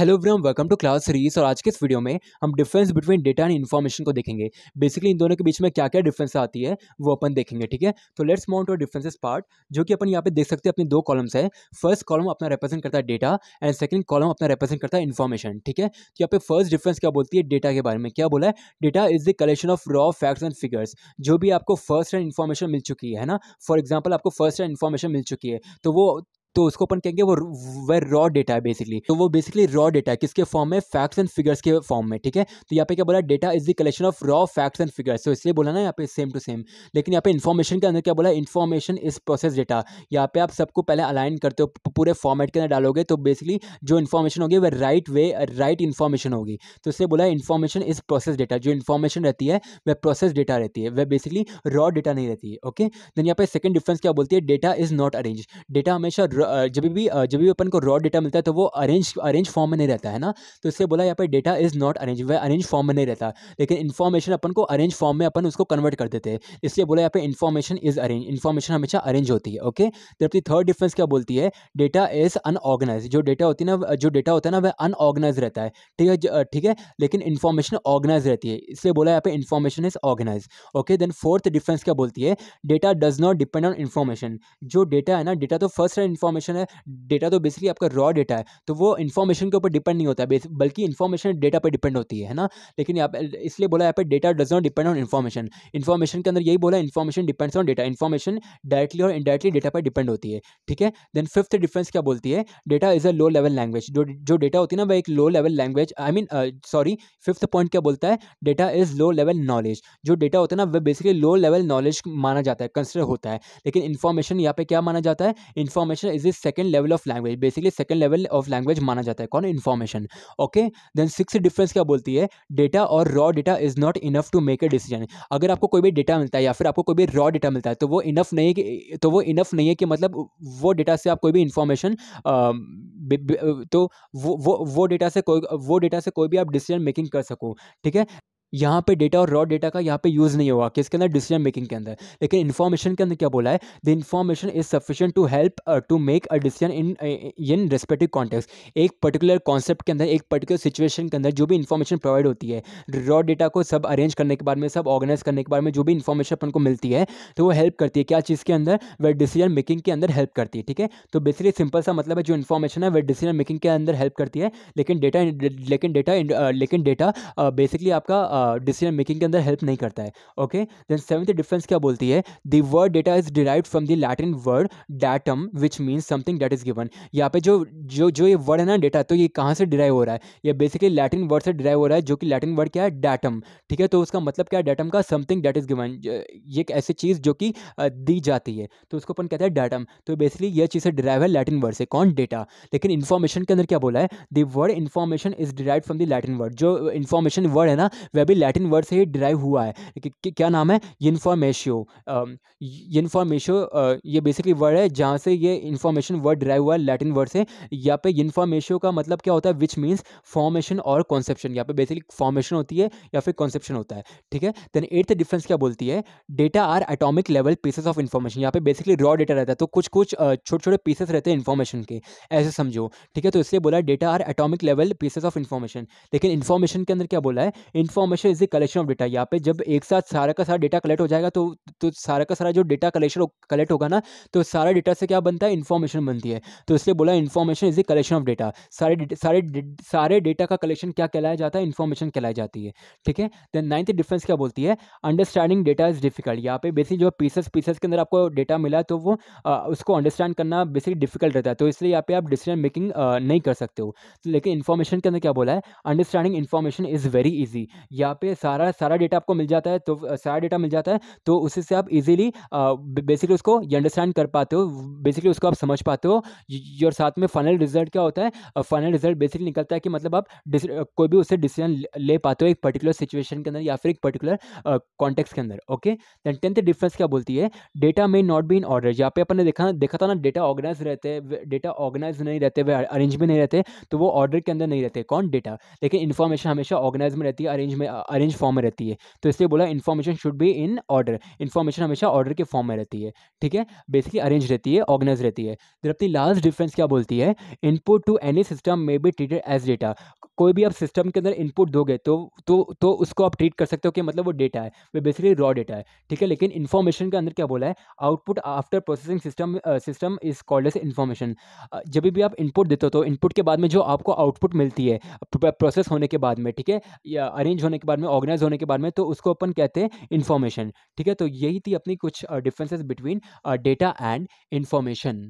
hello ब्रम welcome to class series और आज के इस वीडियो में हम difference between data and information को देखेंगे बेसिकली इन दोनों के बीच में क्या क्या डिफरेंस आती है वो अपन देखेंगे ठीक है तो लेट्स माउंट और डिफरेंसेस पार्ट जो कि अपन यहाँ पे देख सकते हैं अपने दो कॉलम्स है फर्स्ट कॉलम अपना रिप्रेजेंट करता है डेटा एंड सेकंड कॉलम अपना रिप्रेजेंट करता है इन्फॉर्मेशन ठीक है तो यहाँ पे फर्स्ट डिफरेंस क्या बोलती है डेटा के बारे में क्या बोला है data is the collection of raw facts and figures जो भी आपको फर्स्ट एंड इन्फॉर्मेशन मिल चुकी है ना फॉर एग्जाम्पल आपको फर्स्ट एंड इन्फॉर्मेशन मिल चुकी है तो वो तो उसको अपन कहेंगे वो वह रॉ डेटा है बेसिकली तो वो बेसिकली रॉ डेटा है किसके फॉर्म में फैक्ट्स एंड फिगर्स के फॉर्म में ठीक है तो यहाँ पे क्या बोला data is the collection of raw facts and figures तो इसलिए बोला ना यहाँ पे सेम टू सेम लेकिन यहाँ पे इन्फॉर्मेशन के अंदर क्या बोला इन्फॉर्मेशन इज प्रोसेस डेटा यहाँ पे आप सबको पहले अलाइन करते हो पूरे फॉर्मेट के अंदर डालोगे तो बेसिकली जो इन्फॉर्मेशन होगी वह राइट वे राइट इन्फॉर्मेशन होगी तो इसलिए बोला इन्फॉर्मेशन इज प्रोसेस डेटा जो इन्फॉर्मेशन रहती है वह प्रोसेस डेटा रहती है वह बेसिकली रॉ डेटा नहीं रहती है ओके देन यहाँ पे सेकंड डिफरेंस क्या बोलती है data is not arrange data हमेशा जब भी जब भी अपन को रॉ डेटा मिलता है तो वो अरेंज अरेंज फॉर्म में नहीं रहता है ना तो इसलिए बोला यहाँ पर डेटा इज़ नॉट अरेंज वह अरेंज फॉर्म में नहीं रहता लेकिन इन्फॉर्मेशन अपन को अरेंज फॉर्म में अपन उसको कन्वर्ट कर देते हैं इसलिए बोला यहाँ पर इन्फॉर्मेशन इज़ अरेंज इन्फॉर्मेशन हमेशा अरेंज होती है ओके तो अपनी थर्ड डिफरेंस क्या बोलती है डेटा इज़ अनऑर्गेनाइज जो डेटा होती है ना जो डेटा होता है ना वह अनऑर्गेनाइज रहता है ठीक है ठीक है लेकिन इन्फॉर्मेशन ऑर्गेनाइज रहती है इसलिए बोला यहाँ पर information is organize okay then fourth difference क्या बोलती है data does not depend on information जो डेटा है ना डेटा तो फर्स्ट है इन्फॉर्मेशन है डेटा तो बेसिकली आपका रॉ डेटा है तो वो इन्फॉर्मेशन के ऊपर डिपेंड नहीं होता है बल्कि इन्फॉर्मेशन डेटा पर डिपेंड होती है ना लेकिन यहाँ पर इसलिए बोला यहाँ पर data does not depend on information information के अंदर यही बोला information depends on data information directly और इनडायरेक्टली डेटा पर डिपेंड होती है ठीक है देन फिफ्थ डिफरेंस क्या बोलती है data is a low level language जो जो डेटा होती है ना वह एक low level language I mean sorry fifth point क्या बोलता है data is low level knowledge जो डेटा होता है ना वह बेसिकली लो लेवल नॉलेज माना जाता है कंसिडर होता है लेकिन इन्फॉर्मेशन यहाँ पे क्या माना जाता है information is is second level of language basically second level of language माना जाता है कौन information okay then six difference क्या बोलती है डेटा और raw data is not enough to make a decision अगर आपको कोई भी डेटा मिलता है या फिर आपको कोई भी रॉ डेटा मिलता है तो वो इनफ नहीं कि तो वो इनफ नहीं है कि मतलब वो डेटा से आप कोई भी इन्फॉर्मेशन तो वो वो वो डेटा से कोई वो डेटा से कोई भी आप डिसीजन मेकिंग कर सको ठीक है यहाँ पे डेटा और रॉ डेटा का यहाँ पे यूज़ नहीं होगा किसके अंदर डिसीजन मेकिंग के अंदर लेकिन इन्फॉर्मेशन के अंदर क्या बोला है the information is sufficient to help to make a decision in in respective context एक पर्टिकुलर कॉन्सेप्ट के अंदर एक पर्टिकुलर सिचुएशन के अंदर जो भी इन्फॉर्मेशन प्रोवाइड होती है रॉ डेटा को सब अरेंज करने के बाद में सब ऑर्गेनाइज करने के बाद में जो भी इन्फॉर्मेशन अपन को मिलती है तो वो हेल्प करती है क्या चीज़ के अंदर वे डिसीजन मेकिंग के अंदर हेल्प करती है ठीक है तो बेसिकली सिंपल सा मतलब है जो इन्फॉर्मेशन है वह डिसीजन मेकिंग के अंदर हेल्प करती है लेकिन डेटा लेकिन डेटा uh, लेकिन डेटा बेसिकली uh, आपका uh, डिसीजन मेकिंग के अंदर हेल्प नहीं करता है ओके देन सेवेंथ डिफरेंस क्या बोलती है the word data is derive from the Latin word datum which means something that is given यहाँ पे जो जो जो ये वर्ड है ना डेटा तो ये कहाँ से डिराइव हो रहा है ये बेसिकली लैटिन वर्ड से डिराइव हो रहा है जो कि लैटिन वर्ड क्या है डाटम ठीक है तो उसका मतलब क्या है डाटम का समथिंग डैट इज गिवन ये एक ऐसी चीज़ जो कि दी जाती है तो उसको अपन कहते हैं डाटम तो बेसिकली यह चीज़ से डिराइव है लैटिन वर्ड से कौन डेटा लेकिन इन्फॉर्मेशन के अंदर क्या बोला है the word information is derive from the Latin word जो इन्फॉर्मेशन वर्ड है ना वह भी लैटिन वर्ड से ही डिराइव हुआ है क्या नाम है इन्फॉर्मेशो इन्फॉर्मेशो ये बेसिकली वर्ड है जहाँ से ये इन्फॉर्मेशन वर्ड डिराइव हुआ है लैटिन वर्ड से यहाँ पे इन्फॉर्मेशो का मतलब क्या होता है विच मीन्स फॉर्मेशन और कॉन्सेप्शन यहाँ पे बेसिकली फॉर्मेशन होती है या फिर कॉन्सेप्शन होता है ठीक है देन एट्थ डिफरेंस क्या बोलती है data are atomic level pieces of information यहाँ पे बेसिकली रॉ डेटा रहता है तो कुछ कुछ छोटे छोटे पीसेस रहते हैं इन्फॉर्मेशन के ऐसे समझो ठीक है तो इसलिए बोला data are atomic level pieces of information लेकिन इन्फॉर्मेशन के अंदर क्या बोला है information collection is the collection of data यहाँ पे जब एक साथ सारा का सारा डेटा कलेक्ट हो जाएगा तो तो सारा का सारा जो डेटा कलेक्शन कलेक्ट होगा ना तो सारा डेटा से क्या बनता है इन्फॉर्मेशन बनती है तो इसलिए बोला information is the collection of data सारे सारे सारे डेटा का कलेक्शन क्या कहलाया जाता है इन्फॉर्मेशन कहलाई जाती है ठीक है देन नाइन्थ डिफरेंस क्या बोलती है अंडरस्टैंडिंग डेटा इज डिफिकल्ट यहाँ पे बेसिक जो पीसेस पीसेस के अंदर आपको डेटा मिला तो वो आ, उसको अंडरस्टैंड करना बेसिक डिफिकल्ट रहता है तो इसलिए यहाँ पे आप डिसीजन मेकिंग नहीं कर सकते हो तो लेकिन इन्फॉर्मेशन के अंदर क्या बोला है understanding information is very easy या यहाँ पे सारा सारा डेटा आपको मिल जाता है तो सारा डेटा मिल जाता है तो उसी से आप इजीली बेसिकली उसको ये अंडरस्टैंड कर पाते हो बेसिकली उसको आप समझ पाते हो और साथ में फाइनल रिजल्ट क्या होता है फाइनल रिजल्ट बेसिकली निकलता है कि मतलब आप कोई भी उससे डिसीजन ले पाते हो एक पर्टिकुलर सिचुएशन के अंदर या फिर एक पर्टिकुलर कॉन्टेक्स के अंदर ओके देन टेंथ डिफरेंस क्या बोलती है data may not be in order यहाँ पे अपने देखा देखा था ना डेटा ऑर्गेनाइज रहते हैं डेटा ऑर्गेनाइज नहीं रहते वे अरेंज में नहीं रहते तो वो ऑर्डर के अंदर नहीं रहते कौन डेटा लेकिन इन्फॉर्मेशन हमेशा ऑर्गेनाइज में रहती है अरेंज में अरेंज फॉर्म में रहती है तो इसलिए बोला information should be in order information हमेशा ऑर्डर के फॉर्म में रहती है ठीक है बेसिकली अरेंज रहती है ऑर्गेनाइज रहती है जब अपनी लास्ट डिफरेंस क्या बोलती है input to any system may be treated as data कोई भी आप सिस्टम के अंदर इनपुट दोगे तो तो तो उसको आप ट्रीट कर सकते हो कि मतलब वो डेटा है वो बेसिकली रॉ डेटा है ठीक है लेकिन इन्फॉर्मेशन के अंदर क्या बोला है output after processing system system is called as information जब भी आप इनपुट देते हो तो इनपुट के बाद में जो आपको आउटपुट मिलती है प्रोसेस होने के बाद में ठीक है या अरेंज होने के बाद में ऑर्गेनाइज होने के बाद में तो उसको अपन कहते हैं इन्फॉर्मेशन ठीक है तो यही थी अपनी कुछ differences between data and information